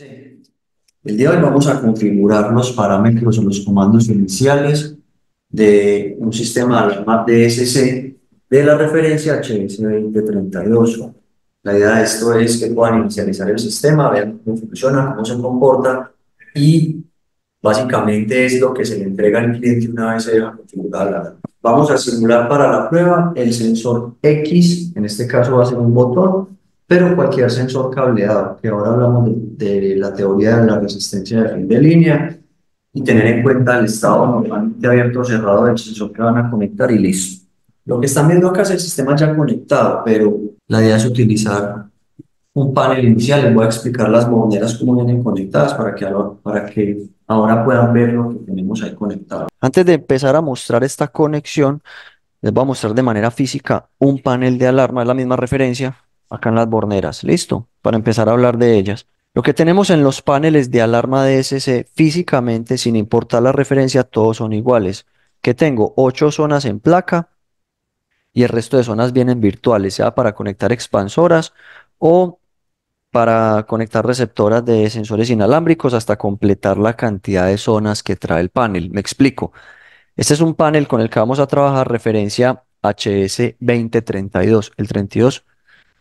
El día de hoy vamos a configurar los parámetros o los comandos iniciales de un sistema de alarma DSC de la referencia HS2032. La idea de esto es que puedan inicializar el sistema, ver cómo funciona, cómo se comporta y básicamente es lo que se le entrega al cliente una vez se configurado la Vamos a simular para la prueba el sensor X, en este caso va a ser un botón pero cualquier sensor cableado, que ahora hablamos de, la teoría de la resistencia de fin de línea, y tener en cuenta el estado normalmente abierto o cerrado del sensor que van a conectar y listo. Lo que están viendo acá es el sistema ya conectado, pero la idea es utilizar un panel inicial. Les voy a explicar las monedas cómo vienen conectadas para que, para que ahora puedan ver lo que tenemos ahí conectado. Antes de empezar a mostrar esta conexión, les voy a mostrar de manera física un panel de alarma, es la misma referencia, acá en las borneras. Listo, para empezar a hablar de ellas. Lo que tenemos en los paneles de alarma DSC físicamente, sin importar la referencia, todos son iguales. Que tengo ocho zonas en placa y el resto de zonas vienen virtuales, sea para conectar expansoras o para conectar receptoras de sensores inalámbricos hasta completar la cantidad de zonas que trae el panel. Me explico. Este es un panel con el que vamos a trabajar referencia HS2032. El 32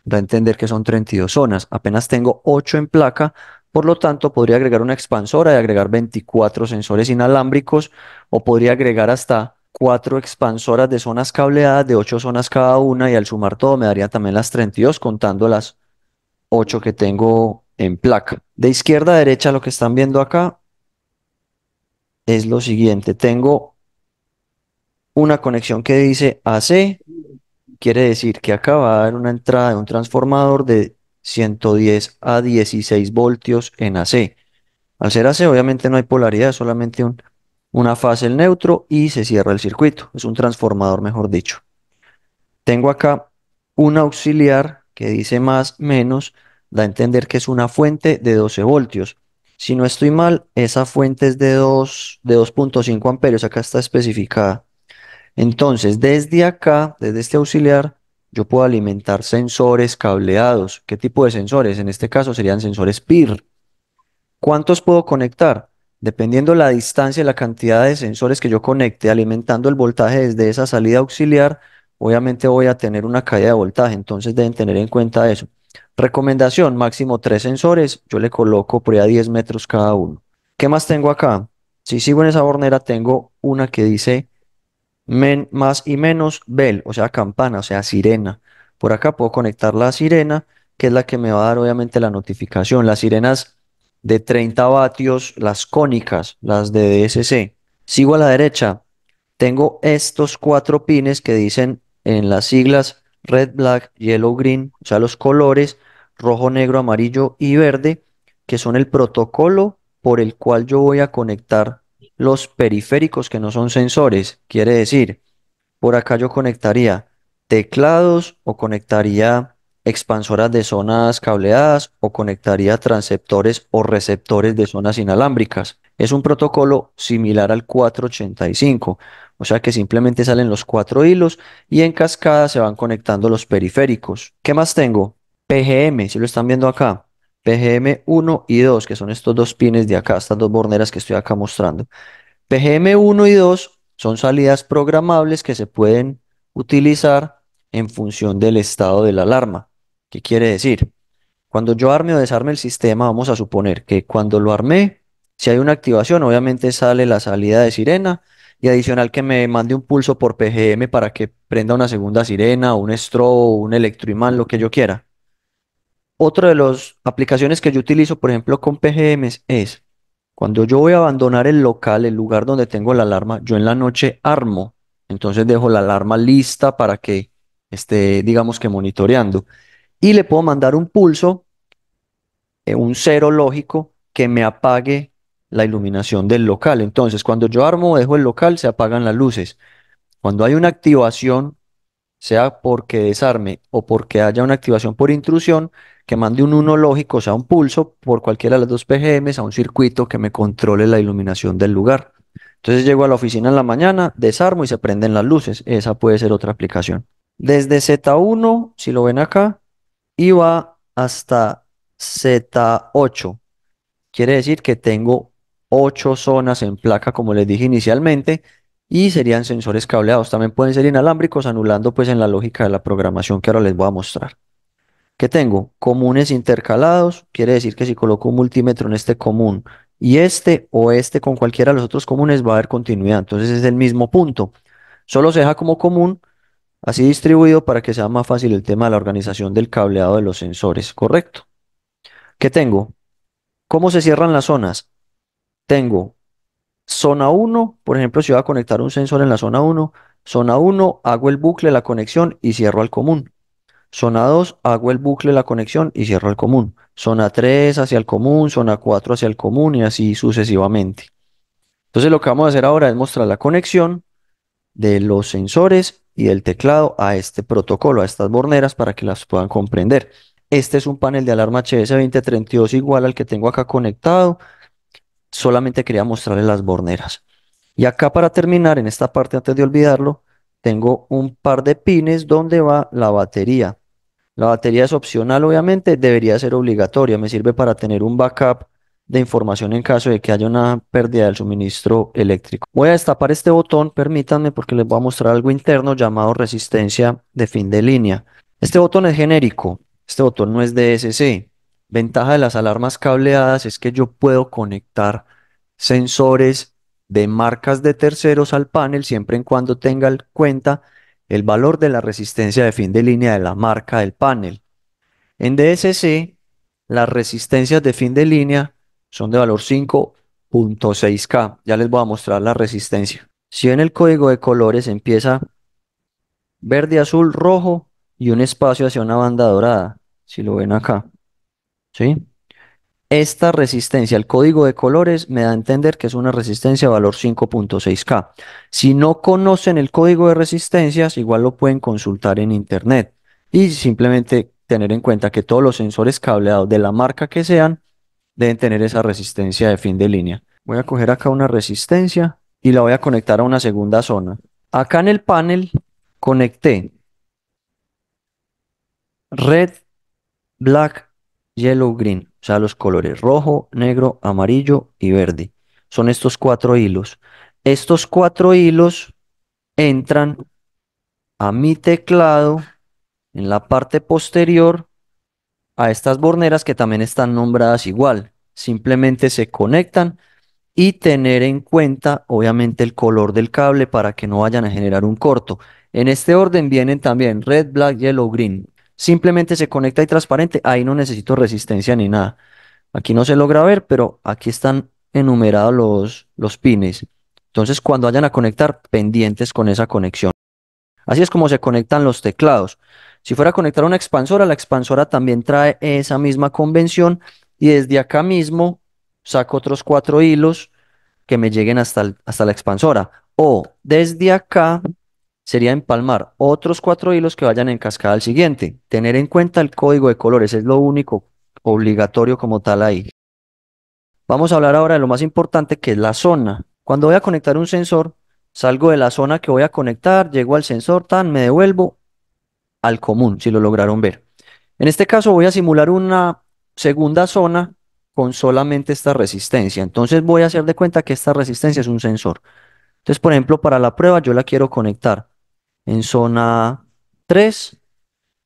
da a entender que son 32 zonas. Apenas tengo 8 en placa, por lo tanto, podría agregar una expansora y agregar 24 sensores inalámbricos o podría agregar hasta 4 expansoras de zonas cableadas de 8 zonas cada una y al sumar todo me daría también las 32 contando las 8 que tengo en placa. De izquierda a derecha lo que están viendo acá es lo siguiente. Tengo una conexión que dice AC quiere decir que acá va a dar una entrada de un transformador de 110 a 16 voltios en AC. Al ser AC obviamente no hay polaridad, solamente una fase el neutro y se cierra el circuito. Es un transformador, mejor dicho. Tengo acá un auxiliar que dice más menos, da a entender que es una fuente de 12 voltios. Si no estoy mal, esa fuente es de 2.5 de amperios, acá está especificada. Entonces, desde acá, desde este auxiliar, yo puedo alimentar sensores cableados. ¿Qué tipo de sensores? En este caso serían sensores PIR. ¿Cuántos puedo conectar? Dependiendo la distancia y la cantidad de sensores que yo conecte, alimentando el voltaje desde esa salida auxiliar, obviamente voy a tener una caída de voltaje. Entonces deben tener en cuenta eso. Recomendación, máximo tres sensores. Yo le coloco por a 10 metros cada uno. ¿Qué más tengo acá? Si sigo en esa bornera, tengo una que dice men, más y menos bell, o sea, campana, o sea, sirena. Por acá puedo conectar la sirena, que es la que me va a dar obviamente la notificación. Las sirenas de 30 vatios, las cónicas, las de DSC. Sigo a la derecha, tengo estos cuatro pines que dicen en las siglas red, black, yellow, green, o sea, los colores rojo, negro, amarillo y verde, que son el protocolo por el cual yo voy a conectar los periféricos que no son sensores. Quiere decir, por acá yo conectaría teclados o conectaría expansoras de zonas cableadas o conectaría transceptores o receptores de zonas inalámbricas. Es un protocolo similar al 485, o sea que simplemente salen los cuatro hilos y en cascada se van conectando los periféricos. ¿Qué más tengo? PGM, si lo están viendo acá, PGM 1 y 2, que son estos dos pines de acá, estas dos borneras que estoy acá mostrando. PGM 1 y 2 son salidas programables que se pueden utilizar en función del estado de la alarma. ¿Qué quiere decir? Cuando yo arme o desarme el sistema, vamos a suponer que cuando lo armé, si hay una activación, obviamente sale la salida de sirena y adicional que me mande un pulso por PGM para que prenda una segunda sirena, un estrobo, un electroimán, lo que yo quiera. Otra de las aplicaciones que yo utilizo, por ejemplo, con PGMs es cuando yo voy a abandonar el local, el lugar donde tengo la alarma, yo en la noche armo. Entonces dejo la alarma lista para que esté, digamos que monitoreando. Y le puedo mandar un pulso, eh, un cero lógico, que me apague la iluminación del local. Entonces, cuando yo armo, o dejo el local, se apagan las luces. Cuando hay una activación sea porque desarme o porque haya una activación por intrusión, que mande un 1 lógico, o sea, un pulso por cualquiera de las dos PGMs a un circuito que me controle la iluminación del lugar. Entonces llego a la oficina en la mañana, desarmo y se prenden las luces. Esa puede ser otra aplicación. Desde Z1, si lo ven acá, iba hasta Z8. Quiere decir que tengo 8 zonas en placa, como les dije inicialmente, y serían sensores cableados. También pueden ser inalámbricos, anulando pues en la lógica de la programación que ahora les voy a mostrar. ¿Qué tengo? Comunes intercalados, quiere decir que si coloco un multímetro en este común y este o este con cualquiera de los otros comunes va a haber continuidad. Entonces es el mismo punto. Solo se deja como común, así distribuido para que sea más fácil el tema de la organización del cableado de los sensores. Correcto. ¿Qué tengo? ¿Cómo se cierran las zonas? Tengo Zona 1, por ejemplo, si voy a conectar un sensor en la zona 1, zona 1, hago el bucle, la conexión y cierro al común. Zona 2, hago el bucle, la conexión y cierro al común. Zona 3 hacia el común, zona 4 hacia el común y así sucesivamente. Entonces lo que vamos a hacer ahora es mostrar la conexión de los sensores y del teclado a este protocolo, a estas borneras para que las puedan comprender. Este es un panel de alarma HS2032 igual al que tengo acá conectado solamente quería mostrarles las borneras. Y acá para terminar, en esta parte antes de olvidarlo, tengo un par de pines donde va la batería. La batería es opcional, obviamente, debería ser obligatoria. Me sirve para tener un backup de información en caso de que haya una pérdida del suministro eléctrico. Voy a destapar este botón, permítanme, porque les voy a mostrar algo interno llamado resistencia de fin de línea. Este botón es genérico, este botón no es DSC ventaja de las alarmas cableadas es que yo puedo conectar sensores de marcas de terceros al panel siempre y cuando tenga en cuenta el valor de la resistencia de fin de línea de la marca del panel. En DSC, las resistencias de fin de línea son de valor 5.6K. Ya les voy a mostrar la resistencia. Si en el código de colores empieza verde, azul, rojo y un espacio hacia una banda dorada, si lo ven acá. ¿sí? Esta resistencia, el código de colores, me da a entender que es una resistencia de valor 5.6K. Si no conocen el código de resistencias, igual lo pueden consultar en internet y simplemente tener en cuenta que todos los sensores cableados de la marca que sean deben tener esa resistencia de fin de línea. Voy a coger acá una resistencia y la voy a conectar a una segunda zona. Acá en el panel conecté red, black yellow, green, o sea, los colores rojo, negro, amarillo y verde. Son estos cuatro hilos. Estos cuatro hilos entran a mi teclado en la parte posterior a estas borneras que también están nombradas igual. Simplemente se conectan y tener en cuenta obviamente el color del cable para que no vayan a generar un corto. En este orden vienen también red, black, yellow, green simplemente se conecta y transparente, ahí no necesito resistencia ni nada. Aquí no se logra ver, pero aquí están enumerados los, los pines. Entonces, cuando vayan a conectar, pendientes con esa conexión. Así es como se conectan los teclados. Si fuera a conectar una expansora, la expansora también trae esa misma convención y desde acá mismo saco otros cuatro hilos que me lleguen hasta, hasta la expansora. O desde acá sería empalmar otros cuatro hilos que vayan en cascada al siguiente. Tener en cuenta el código de colores es lo único obligatorio como tal ahí. Vamos a hablar ahora de lo más importante que es la zona. Cuando voy a conectar un sensor, salgo de la zona que voy a conectar, llego al sensor tan, me devuelvo al común, si lo lograron ver. En este caso voy a simular una segunda zona con solamente esta resistencia. Entonces voy a hacer de cuenta que esta resistencia es un sensor. Entonces, por ejemplo, para la prueba yo la quiero conectar en zona 3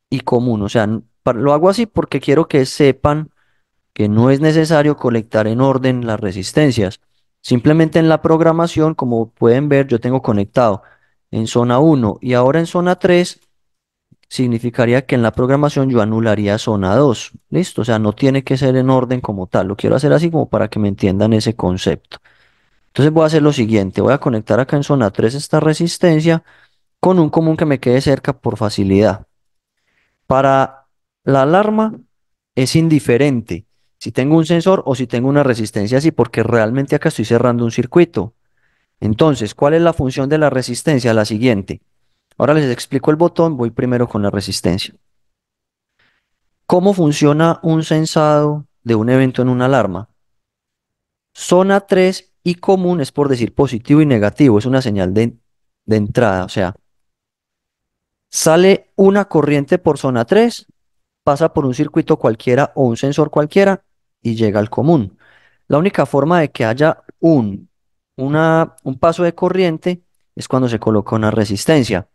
y común. O sea, lo hago así porque quiero que sepan que no es necesario conectar en orden las resistencias. Simplemente en la programación, como pueden ver, yo tengo conectado en zona 1 y ahora en zona 3 significaría que en la programación yo anularía zona 2. Listo, o sea, no tiene que ser en orden como tal. Lo quiero hacer así como para que me entiendan ese concepto. Entonces voy a hacer lo siguiente, voy a conectar acá en zona 3 esta resistencia con un común que me quede cerca por facilidad. Para la alarma es indiferente si tengo un sensor o si tengo una resistencia así, porque realmente acá estoy cerrando un circuito. Entonces, ¿cuál es la función de la resistencia? La siguiente. Ahora les explico el botón, voy primero con la resistencia. ¿Cómo funciona un sensado de un evento en una alarma? Zona 3 y común es por decir positivo y negativo, es una señal de, de entrada, o sea, Sale una corriente por zona 3, pasa por un circuito cualquiera o un sensor cualquiera y llega al común. La única forma de que haya un, un paso de corriente es cuando se coloca una resistencia.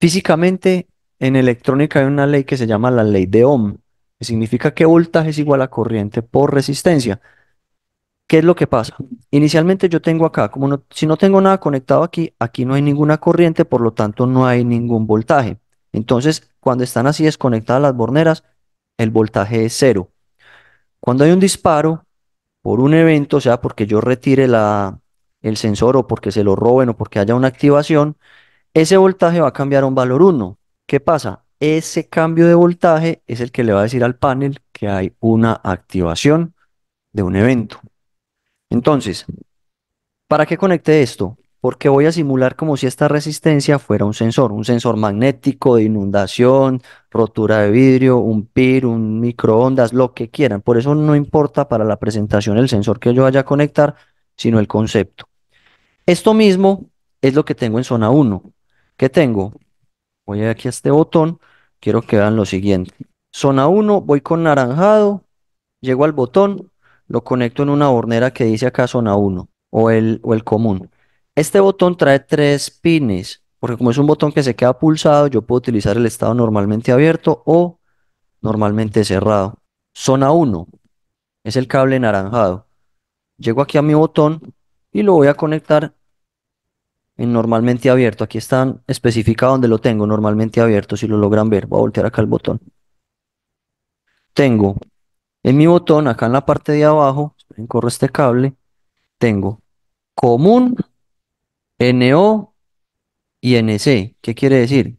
Físicamente, en electrónica hay una ley que se llama la ley de Ohm, que significa que voltaje es igual a corriente por resistencia. ¿Qué es lo que pasa? Inicialmente yo tengo acá, como si no tengo nada conectado aquí, aquí no hay ninguna corriente, por lo tanto no hay ningún voltaje. Entonces, cuando están así desconectadas las borneras, el voltaje es cero. Cuando hay un disparo por un evento, o sea, porque yo retire la, el sensor o porque se lo roben o porque haya una activación, ese voltaje va a cambiar a un valor 1. ¿Qué pasa? Ese cambio de voltaje es el que le va a decir al panel que hay una activación de un evento. Entonces, ¿para qué conecté esto? Porque voy a simular como si esta resistencia fuera un sensor, un sensor magnético de inundación, rotura de vidrio, un PIR, un microondas, lo que quieran. Por eso no importa para la presentación el sensor que yo vaya a conectar, sino el concepto. Esto mismo es lo que tengo en zona 1. ¿Qué tengo? Voy aquí a este botón, quiero que vean lo siguiente. Zona 1, voy con naranjado, llego al botón, lo conecto en una hornera que dice acá zona 1 o el, o el común. Este botón trae tres pines, porque como es un botón que se queda pulsado, yo puedo utilizar el estado normalmente abierto o normalmente cerrado. Zona 1 es el cable naranjado. Llego aquí a mi botón y lo voy a conectar en normalmente abierto. Aquí están especificado donde lo tengo, normalmente abierto, si lo logran ver. Voy a voltear acá el botón. Tengo en mi botón, acá en la parte de abajo, corro este cable, tengo común, NO y NC. ¿Qué quiere decir?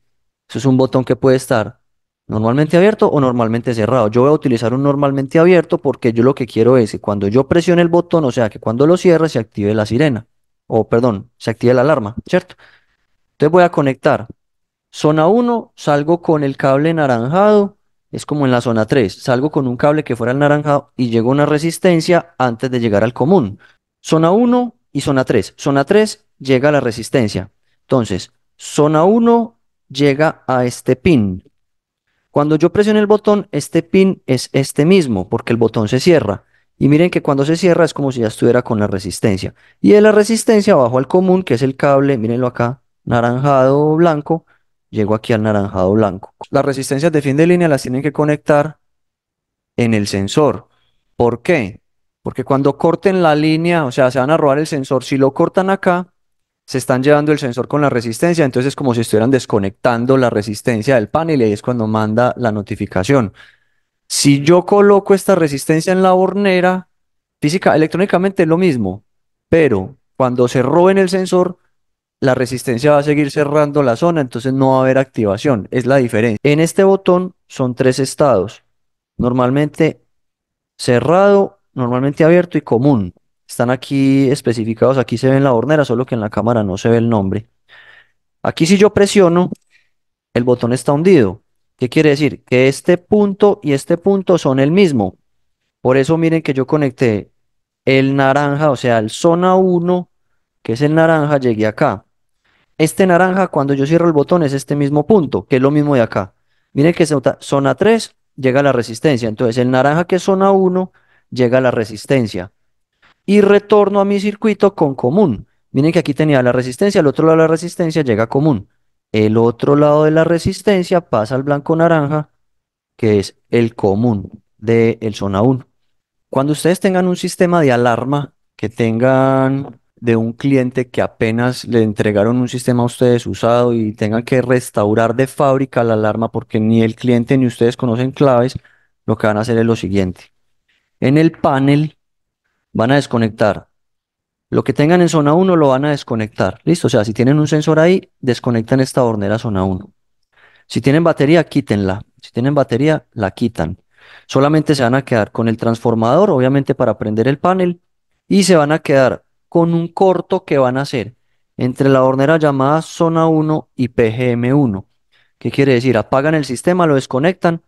Eso es un botón que puede estar normalmente abierto o normalmente cerrado. Yo voy a utilizar un normalmente abierto porque yo lo que quiero es que cuando yo presione el botón, o sea, que cuando lo cierre se active la sirena, o perdón, se active la alarma, ¿cierto? Entonces voy a conectar zona 1, salgo con el cable naranjado es como en la zona 3. Salgo con un cable que fuera el naranja y a una resistencia antes de llegar al común. Zona 1 y zona 3. Zona 3 llega a la resistencia. Entonces, zona 1 llega a este pin. Cuando yo presiono el botón, este pin es este mismo, porque el botón se cierra. Y miren que cuando se cierra es como si ya estuviera con la resistencia. Y de la resistencia bajo al común, que es el cable, mírenlo acá, naranjado blanco, llego aquí al naranjado blanco. Las resistencias de fin de línea las tienen que conectar en el sensor. ¿Por qué? Porque cuando corten la línea, o sea, se van a robar el sensor, si lo cortan acá, se están llevando el sensor con la resistencia, entonces es como si estuvieran desconectando la resistencia del panel y ahí es cuando manda la notificación. Si yo coloco esta resistencia en la hornera, física, electrónicamente es lo mismo, pero cuando se roben el sensor, la resistencia va a seguir cerrando la zona, entonces no va a haber activación, es la diferencia. En este botón son tres estados, normalmente cerrado, normalmente abierto y común. Están aquí especificados, aquí se ve en la hornera, solo que en la cámara no se ve el nombre. Aquí si yo presiono, el botón está hundido. ¿Qué quiere decir? Que este punto y este punto son el mismo. Por eso miren que yo conecté el naranja, o sea, el zona 1, que es el naranja, llegué acá. Este naranja, cuando yo cierro el botón, es este mismo punto, que es lo mismo de acá. Miren que zona 3 llega a la resistencia. Entonces, el naranja que es zona 1 llega a la resistencia. Y retorno a mi circuito con común. Miren que aquí tenía la resistencia, el otro lado de la resistencia llega común. El otro lado de la resistencia pasa al blanco-naranja, que es el común de el zona 1. Cuando ustedes tengan un sistema de alarma que tengan de un cliente que apenas le entregaron un sistema a ustedes usado y tengan que restaurar de fábrica la alarma porque ni el cliente ni ustedes conocen claves, lo que van a hacer es lo siguiente. En el panel van a desconectar. Lo que tengan en zona 1 lo van a desconectar. Listo, o sea, si tienen un sensor ahí, desconectan esta hornera zona 1. Si tienen batería, quítenla. Si tienen batería, la quitan. Solamente se van a quedar con el transformador, obviamente para prender el panel, y se van a quedar con un corto que van a hacer entre la hornera llamada Zona 1 y PGM1. ¿Qué quiere decir? Apagan el sistema, lo desconectan,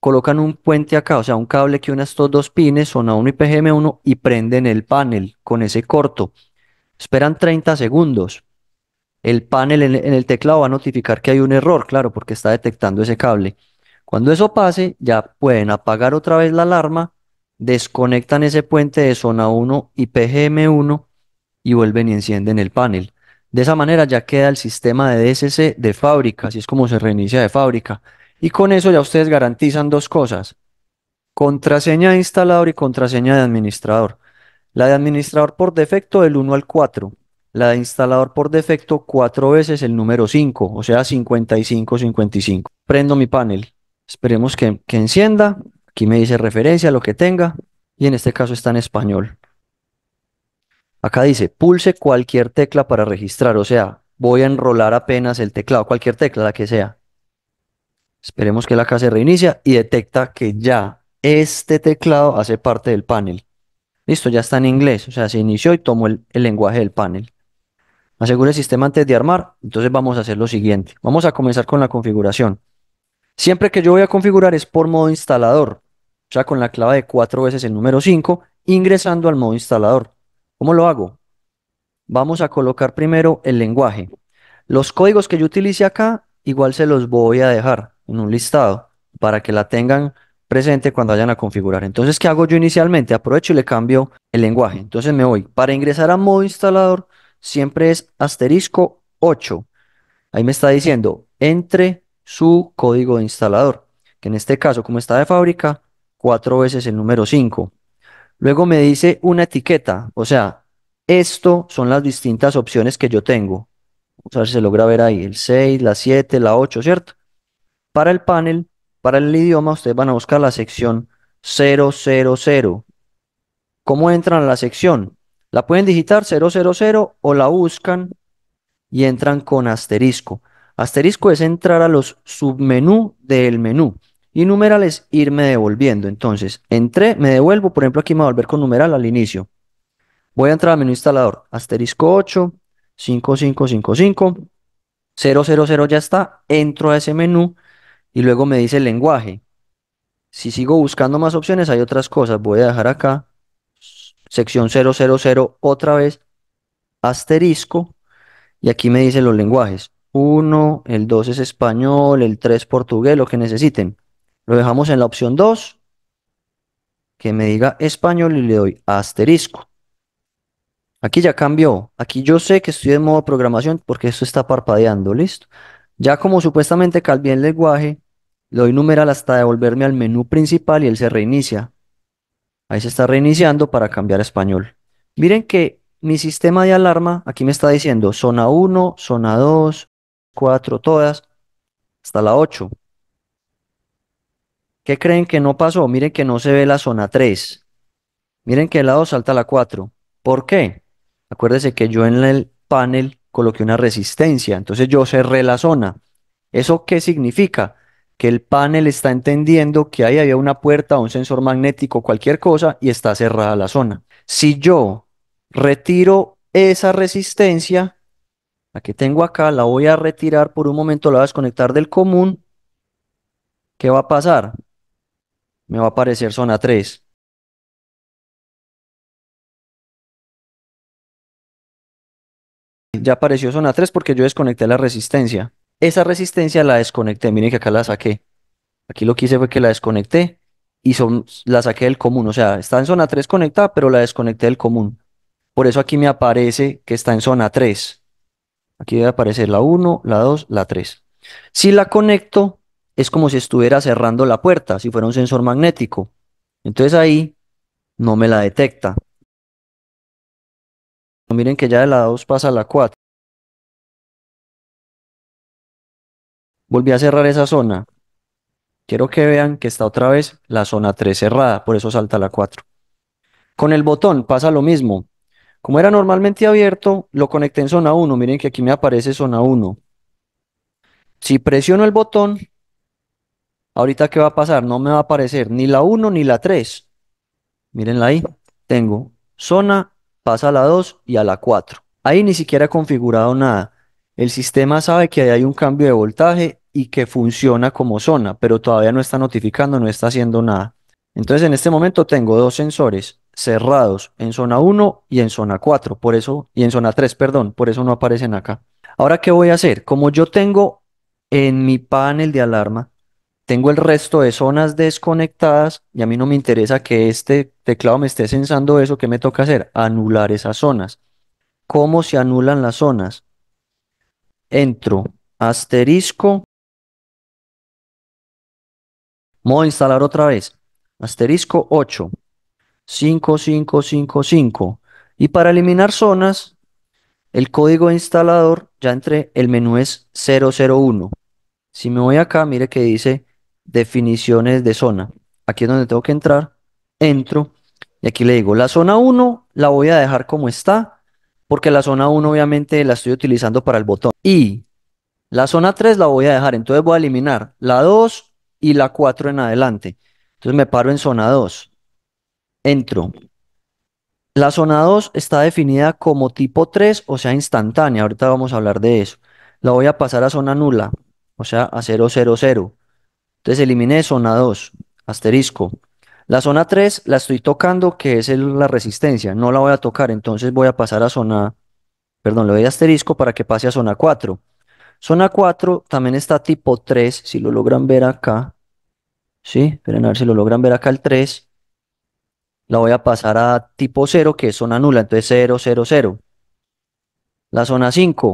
colocan un puente acá, o sea, un cable que une estos dos pines, Zona 1 y PGM1, y prenden el panel con ese corto. Esperan 30 segundos. El panel en, en el teclado va a notificar que hay un error, claro, porque está detectando ese cable. Cuando eso pase, ya pueden apagar otra vez la alarma, desconectan ese puente de zona 1 y PGM1 y vuelven y encienden el panel. De esa manera ya queda el sistema de DSC de fábrica, así es como se reinicia de fábrica. Y con eso ya ustedes garantizan dos cosas, contraseña de instalador y contraseña de administrador. La de administrador por defecto del 1 al 4, la de instalador por defecto cuatro veces el número 5, o sea 5555. Prendo mi panel, esperemos que, que encienda, aquí me dice referencia, lo que tenga, y en este caso está en español. Acá dice, pulse cualquier tecla para registrar, o sea, voy a enrolar apenas el teclado, cualquier tecla, la que sea. Esperemos que la casa se reinicia y detecta que ya este teclado hace parte del panel. Listo, ya está en inglés, o sea, se inició y tomó el, lenguaje del panel. Asegure el sistema antes de armar, entonces vamos a hacer lo siguiente. Vamos a comenzar con la configuración. Siempre que yo voy a configurar es por modo instalador, o sea, con la clave de cuatro veces el número 5, ingresando al modo instalador. ¿Cómo lo hago? Vamos a colocar primero el lenguaje. Los códigos que yo utilice acá, igual se los voy a dejar en un listado para que la tengan presente cuando vayan a configurar. Entonces, ¿qué hago yo inicialmente? Aprovecho y le cambio el lenguaje. Entonces me voy. Para ingresar a modo instalador, siempre es asterisco 8. Ahí me está diciendo, entre su código de instalador, que en este caso, como está de fábrica, cuatro veces el número 5. Luego me dice una etiqueta, o sea, esto son las distintas opciones que yo tengo. Vamos a ver si se logra ver ahí, el 6, la 7, la 8, ¿cierto? Para el panel, para el idioma, ustedes van a buscar la sección 000. ¿Cómo entran a la sección? La pueden digitar 000 o la buscan y entran con asterisco. Asterisco es entrar a los submenú del menú y numeral es irme devolviendo. Entonces, entré, me devuelvo, por ejemplo, aquí me va a volver con numeral al inicio. Voy a entrar al menú instalador, asterisco 8, 5555, 000 ya está, entro a ese menú y luego me dice el lenguaje. Si sigo buscando más opciones, hay otras cosas. Voy a dejar acá, sección 000 otra vez, asterisco, y aquí me dice los lenguajes. 1, el 2 es español, el 3 portugués, lo que necesiten. Lo dejamos en la opción 2, que me diga español y le doy asterisco. Aquí ya cambió. Aquí yo sé que estoy en modo programación porque esto está parpadeando. Listo. Ya como supuestamente cambié el lenguaje, le doy numeral hasta devolverme al menú principal y él se reinicia. Ahí se está reiniciando para cambiar a español. Miren que mi sistema de alarma aquí me está diciendo zona 1, zona 2, 4, todas, hasta la 8. ¿Qué creen que no pasó? Miren que no se ve la zona 3. Miren que el lado salta la 4. ¿Por qué? Acuérdense que yo en el panel coloqué una resistencia, entonces yo cerré la zona. ¿Eso qué significa? Que el panel está entendiendo que ahí había una puerta, un sensor magnético, cualquier cosa, y está cerrada la zona. Si yo retiro esa resistencia, la que tengo acá, la voy a retirar por un momento, la voy a desconectar del común, ¿qué va a pasar? me va a aparecer zona 3. Ya apareció zona 3 porque yo desconecté la resistencia. Esa resistencia la desconecté, miren que acá la saqué. Aquí lo que hice fue que la desconecté y son, la saqué del común. O sea, está en zona 3 conectada, pero la desconecté del común. Por eso aquí me aparece que está en zona 3. Aquí debe aparecer la 1, la 2, la 3. Si la conecto, es como si estuviera cerrando la puerta, si fuera un sensor magnético. Entonces ahí no me la detecta. Miren que ya de la 2 pasa a la 4. Volví a cerrar esa zona. Quiero que vean que está otra vez la zona 3 cerrada, por eso salta la 4. Con el botón pasa lo mismo. Como era normalmente abierto, lo conecté en zona 1. Miren que aquí me aparece zona 1. Si presiono el botón, Ahorita, ¿qué va a pasar? No me va a aparecer ni la 1 ni la 3. Mírenla ahí. Tengo zona, pasa a la 2 y a la 4. Ahí ni siquiera he configurado nada. El sistema sabe que ahí hay un cambio de voltaje y que funciona como zona, pero todavía no está notificando, no está haciendo nada. Entonces, en este momento tengo dos sensores cerrados en zona 1 y en zona 4, por eso, y en zona 3, perdón, por eso no aparecen acá. Ahora, ¿qué voy a hacer? Como yo tengo en mi panel de alarma, tengo el resto de zonas desconectadas y a mí no me interesa que este teclado me esté censando eso, ¿qué me toca hacer? Anular esas zonas. ¿Cómo se anulan las zonas? Entro, asterisco, modo instalar otra vez, asterisco 8, 5, 5, 5, 5. Y para eliminar zonas, el código de instalador, ya entre el menú es 001. Si me voy acá, mire que dice definiciones de zona. Aquí es donde tengo que entrar. Entro y aquí le digo, la zona 1 la voy a dejar como está, porque la zona 1 obviamente la estoy utilizando para el botón. Y la zona 3 la voy a dejar, entonces voy a eliminar la 2 y la 4 en adelante. Entonces me paro en zona 2. Entro. La zona 2 está definida como tipo 3, o sea, instantánea. Ahorita vamos a hablar de eso. La voy a pasar a zona nula, o sea, a 000. Entonces eliminé zona 2, asterisco. La zona 3 la estoy tocando, que es la resistencia, no la voy a tocar, entonces voy a pasar a zona, perdón, le doy asterisco para que pase a zona 4. Zona 4 también está tipo 3, si lo logran ver acá, ¿sí? Esperen a ver si lo logran ver acá el 3. La voy a pasar a tipo 0, que es zona nula, entonces 0, 0, 0. La zona 5,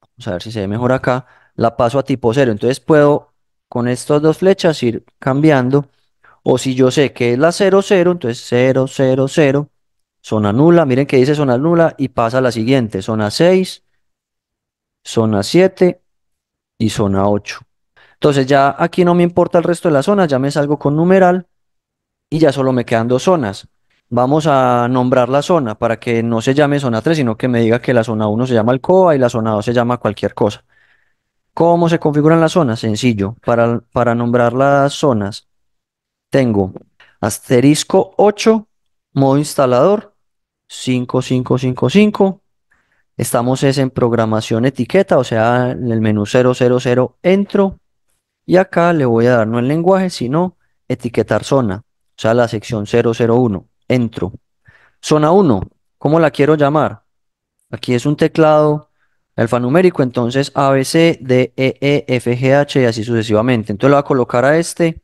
vamos a ver si se ve mejor acá, la paso a tipo 0, entonces puedo con estas dos flechas ir cambiando. O si yo sé que es la 00, entonces 000, zona nula. Miren que dice zona nula y pasa a la siguiente. Zona 6, zona 7 y zona 8. Entonces ya aquí no me importa el resto de la zona, ya me salgo con numeral y ya solo me quedan dos zonas. Vamos a nombrar la zona para que no se llame zona 3, sino que me diga que la zona 1 se llama Alcoa y la zona 2 se llama cualquier cosa. ¿Cómo se configuran las zonas? Sencillo. Para, nombrar las zonas, tengo asterisco 8, modo instalador 5555. Estamos en programación etiqueta, o sea, en el menú 000 entro. Y acá le voy a dar no el lenguaje, sino etiquetar zona, o sea, la sección 001, entro. Zona 1, ¿cómo la quiero llamar? Aquí es un teclado alfanumérico, entonces ABCDEFGH e, y así sucesivamente. Entonces le voy a colocar a este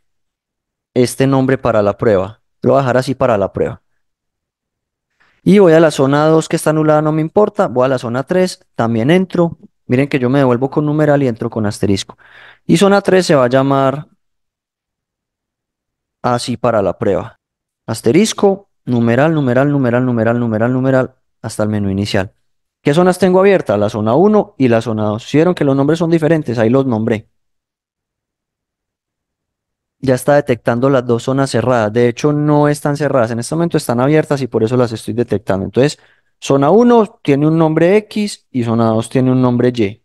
este nombre para la prueba. Lo voy a dejar así para la prueba. Y voy a la zona 2 que está anulada, no me importa. Voy a la zona 3, también entro. Miren que yo me devuelvo con numeral y entro con asterisco. Y zona 3 se va a llamar así para la prueba. Asterisco, numeral, numeral, numeral, numeral, numeral, numeral, hasta el menú inicial. ¿Qué zonas tengo abiertas? La zona 1 y la zona 2. Si vieron que los nombres son diferentes, ahí los nombré. Ya está detectando las dos zonas cerradas. De hecho, no están cerradas. En este momento están abiertas y por eso las estoy detectando. Entonces, zona 1 tiene un nombre X y zona 2 tiene un nombre Y.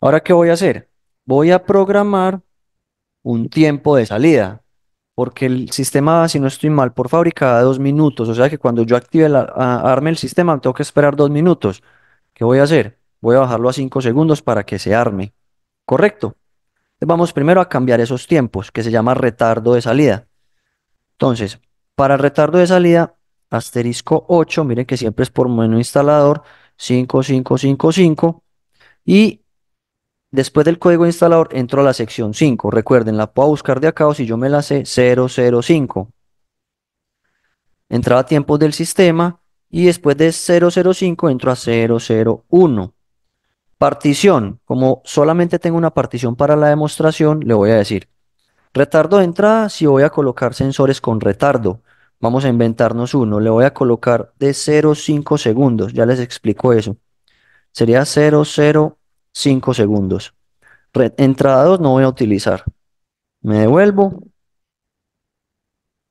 Ahora, ¿qué voy a hacer? Voy a programar un tiempo de salida porque el sistema, si no estoy mal, por fábrica da dos minutos, o sea que cuando yo active arme el sistema tengo que esperar dos minutos. ¿Qué voy a hacer? Voy a bajarlo a cinco segundos para que se arme, ¿correcto? vamos primero a cambiar esos tiempos, que se llama retardo de salida. Entonces, para retardo de salida, asterisco 8, miren que siempre es por menú instalador, 5. y Después del código instalador entro a la sección 5. Recuerden, la puedo buscar de acá o si yo me la sé 005. Entrada a tiempos del sistema y después de 005 entro a 001. Partición. Como solamente tengo una partición para la demostración, le voy a decir. Retardo de entrada, si voy a colocar sensores con retardo. Vamos a inventarnos uno. Le voy a colocar de 0,5 segundos. Ya les explico eso. Sería 0,0 5 segundos. entrada 2 no voy a utilizar. Me devuelvo.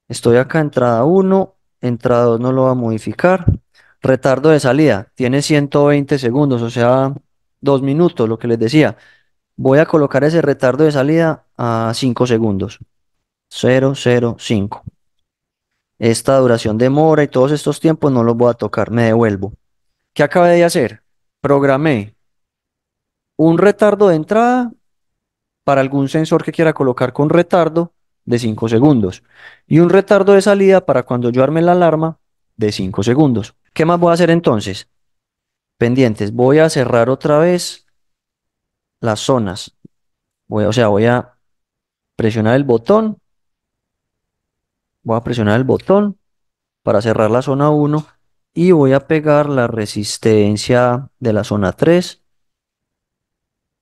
Estoy acá, entrada 1. Entrada 2 no lo va a modificar. Retardo de salida. Tiene 120 segundos, o sea, 2 minutos, lo que les decía. Voy a colocar ese retardo de salida a 5 segundos. 0, 0, 5 Esta duración de mora y todos estos tiempos no los voy a tocar. Me devuelvo. ¿Qué acabé de hacer? Programé un retardo de entrada para algún sensor que quiera colocar con retardo de 5 segundos y un retardo de salida para cuando yo arme la alarma de 5 segundos. ¿Qué más voy a hacer entonces? Pendientes, voy a cerrar otra vez las zonas. o sea, voy a presionar el botón. Voy a presionar el botón para cerrar la zona 1 y voy a pegar la resistencia de la zona 3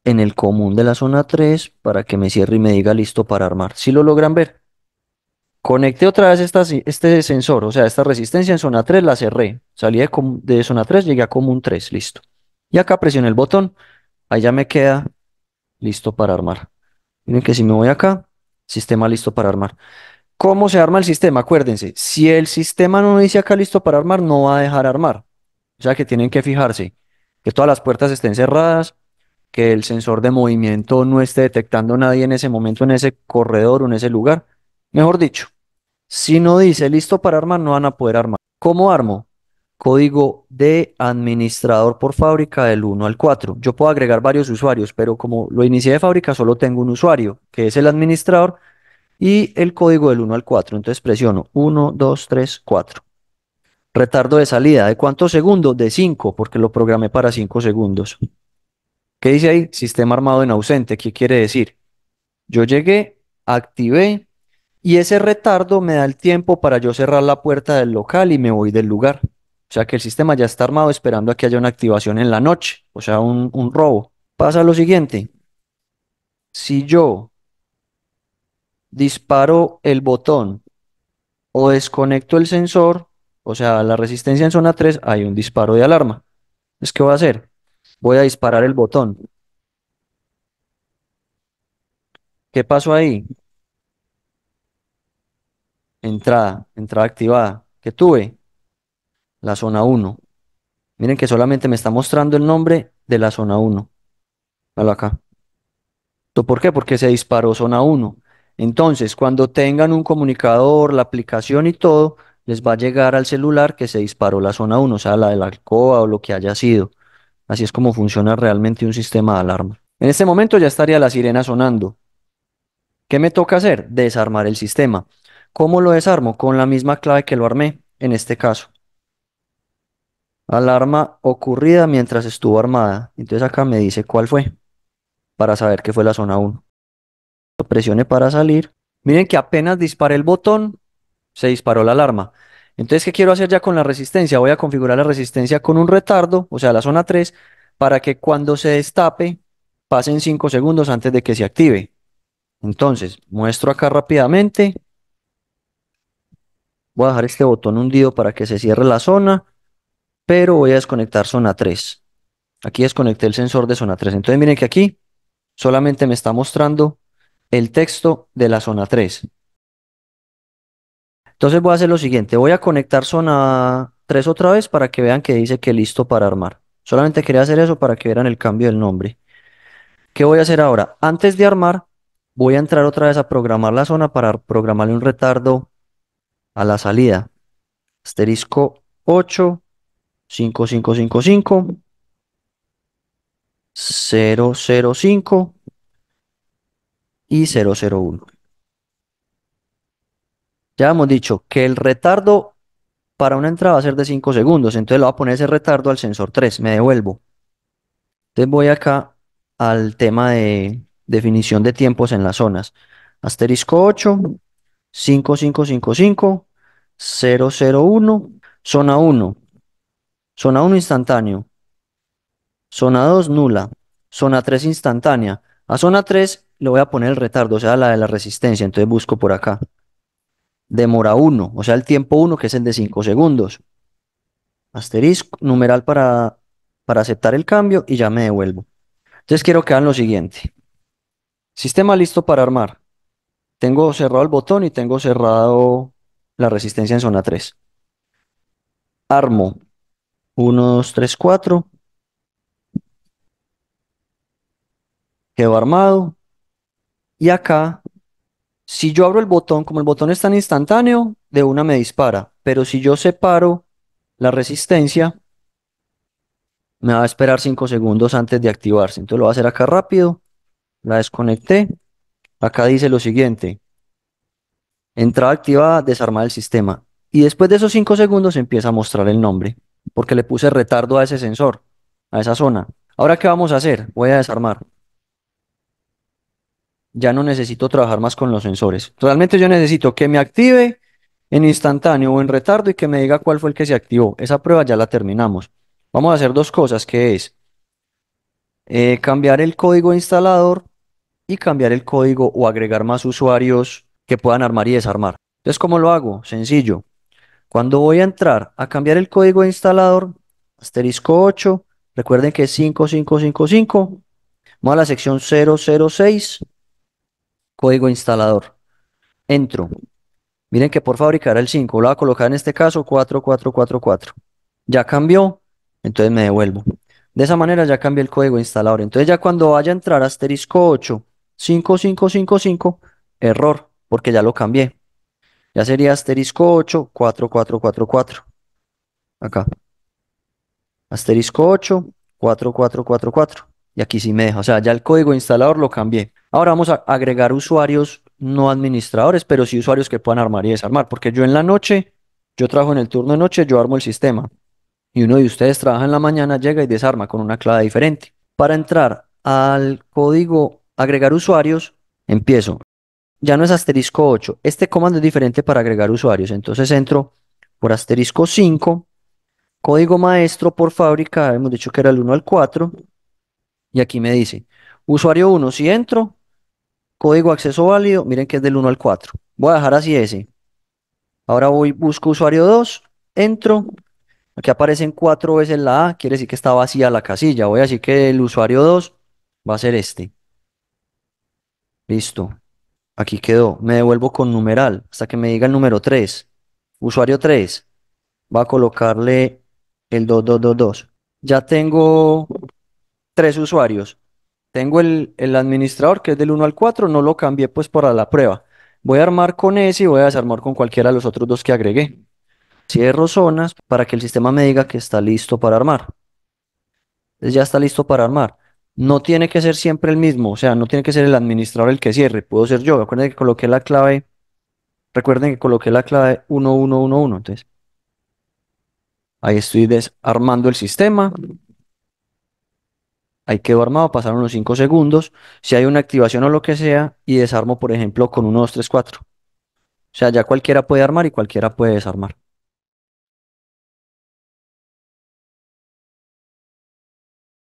en el común de la zona 3 para que me cierre y me diga listo para armar. Si lo logran ver, conecté otra vez este sensor, o sea, esta resistencia en zona 3 la cerré. Salí de, de zona 3, llegué a común 3, listo. Y acá presioné el botón, ahí ya me queda listo para armar. Miren que si me voy acá, sistema listo para armar. ¿Cómo se arma el sistema? Acuérdense, si el sistema no dice acá listo para armar, no va a dejar armar. O sea que tienen que fijarse que todas las puertas estén cerradas, que el sensor de movimiento no esté detectando a nadie en ese momento, en ese corredor o en ese lugar. Mejor dicho, si no dice listo para armar, no van a poder armar. ¿Cómo armo? Código de administrador por fábrica del 1 al 4. Yo puedo agregar varios usuarios, pero como lo inicié de fábrica, solo tengo un usuario, que es el administrador, y el código del 1 al 4. Entonces presiono 1, 2, 3, 4. Retardo de salida. ¿De cuántos segundos? De 5, porque lo programé para 5 segundos. ¿Qué dice ahí? Sistema armado en ausente. ¿Qué quiere decir? Yo llegué, activé y ese retardo me da el tiempo para yo cerrar la puerta del local y me voy del lugar. O sea que el sistema ya está armado esperando a que haya una activación en la noche, o sea, un, robo. Pasa lo siguiente. Si yo disparo el botón o desconecto el sensor, o sea, la resistencia en zona 3, hay un disparo de alarma. ¿Es qué voy a hacer? Voy a disparar el botón. ¿Qué pasó ahí? Entrada, entrada activada. ¿Qué tuve? La zona 1. Miren que solamente me está mostrando el nombre de la zona 1. Vale acá. ¿Por qué? Porque se disparó zona 1. Entonces, cuando tengan un comunicador, la aplicación y todo, les va a llegar al celular que se disparó la zona 1, o sea, la de la alcoba o lo que haya sido. Así es como funciona realmente un sistema de alarma. En este momento ya estaría la sirena sonando. ¿Qué me toca hacer? Desarmar el sistema. ¿Cómo lo desarmo? Con la misma clave que lo armé, en este caso. Alarma ocurrida mientras estuvo armada. Entonces acá me dice cuál fue, para saber que fue la zona 1. Presione para salir. Miren que apenas disparé el botón, se disparó la alarma. Entonces, ¿qué quiero hacer ya con la resistencia? Voy a configurar la resistencia con un retardo, o sea, la zona 3, para que cuando se destape pasen 5 segundos antes de que se active. Entonces, muestro acá rápidamente. Voy a dejar este botón hundido para que se cierre la zona, pero voy a desconectar zona 3. Aquí desconecté el sensor de zona 3. Entonces miren que aquí solamente me está mostrando el texto de la zona 3. Entonces voy a hacer lo siguiente, voy a conectar zona 3 otra vez para que vean que dice que listo para armar. Solamente quería hacer eso para que vieran el cambio del nombre. ¿Qué voy a hacer ahora? Antes de armar, voy a entrar otra vez a programar la zona para programarle un retardo a la salida. Asterisco 8, 5555, 005 y 001. Ya hemos dicho que el retardo para una entrada va a ser de 5 segundos, entonces le voy a poner ese retardo al sensor 3, me devuelvo. Entonces voy acá al tema de definición de tiempos en las zonas. Asterisco 8, 0, 1. zona 1, zona 1 instantáneo, zona 2 nula, zona 3 instantánea. A zona 3 le voy a poner el retardo, o sea, la de la resistencia, entonces busco por acá demora 1, o sea, el tiempo 1, que es el de 5 segundos. Asterisco, numeral para, para aceptar el cambio y ya me devuelvo. Entonces quiero que hagan lo siguiente. Sistema listo para armar. Tengo cerrado el botón y tengo cerrado la resistencia en zona 3. Armo 1, 2, 3, 4. quedo armado. Y acá si yo abro el botón, como el botón es tan instantáneo, de una me dispara. Pero si yo separo la resistencia, me va a esperar 5 segundos antes de activarse. Entonces lo voy a hacer acá rápido. La desconecté. Acá dice lo siguiente. Entrada activada, desarmar el sistema. Y después de esos 5 segundos empieza a mostrar el nombre. Porque le puse retardo a ese sensor, a esa zona. Ahora, ¿qué vamos a hacer? Voy a desarmar ya no necesito trabajar más con los sensores. Realmente yo necesito que me active en instantáneo o en retardo y que me diga cuál fue el que se activó. Esa prueba ya la terminamos. Vamos a hacer dos cosas, que es eh, cambiar el código instalador y cambiar el código o agregar más usuarios que puedan armar y desarmar. Entonces, ¿cómo lo hago? Sencillo. Cuando voy a entrar a cambiar el código instalador, asterisco 8, recuerden que es 5555, vamos a la sección 006, código instalador. Entro. Miren que por fabricar el 5, lo voy a colocar en este caso 4444. Ya cambió, entonces me devuelvo. De esa manera ya cambié el código instalador. Entonces ya cuando vaya a entrar asterisco 8, 5555, error, porque ya lo cambié. Ya sería asterisco 8, 4444. Acá. Asterisco 8, 4444. Y aquí sí me deja. O sea, ya el código instalador lo cambié. Ahora vamos a agregar usuarios no administradores, pero sí usuarios que puedan armar y desarmar, porque yo en la noche, yo trabajo en el turno de noche, yo armo el sistema y uno de ustedes trabaja en la mañana, llega y desarma con una clave diferente. Para entrar al código agregar usuarios, empiezo. Ya no es asterisco 8, este comando es diferente para agregar usuarios, entonces entro por asterisco 5, código maestro por fábrica, hemos dicho que era el 1 al 4, y aquí me dice, usuario 1, si entro, Código acceso válido, miren que es del 1 al 4. Voy a dejar así ese. Ahora voy, busco usuario 2, entro. Aquí aparecen cuatro veces la A, quiere decir que está vacía la casilla. Voy a decir que el usuario 2 va a ser este. Listo. Aquí quedó. Me devuelvo con numeral hasta que me diga el número 3. Usuario 3. Va a colocarle el 2222. Ya tengo tres usuarios. Tengo el, administrador que es del 1 al 4, no lo cambié pues para la prueba. Voy a armar con ese y voy a desarmar con cualquiera de los otros dos que agregué. Cierro zonas para que el sistema me diga que está listo para armar. Ya está listo para armar. No tiene que ser siempre el mismo, o sea, no tiene que ser el administrador el que cierre, puedo ser yo. Recuerden que coloqué la clave, recuerden que coloqué la clave 1111, entonces ahí estoy desarmando el sistema. Ahí quedó armado, pasaron unos 5 segundos. Si hay una activación o lo que sea, y desarmo, por ejemplo, con 1, 2, 3, 4. O sea, ya cualquiera puede armar y cualquiera puede desarmar.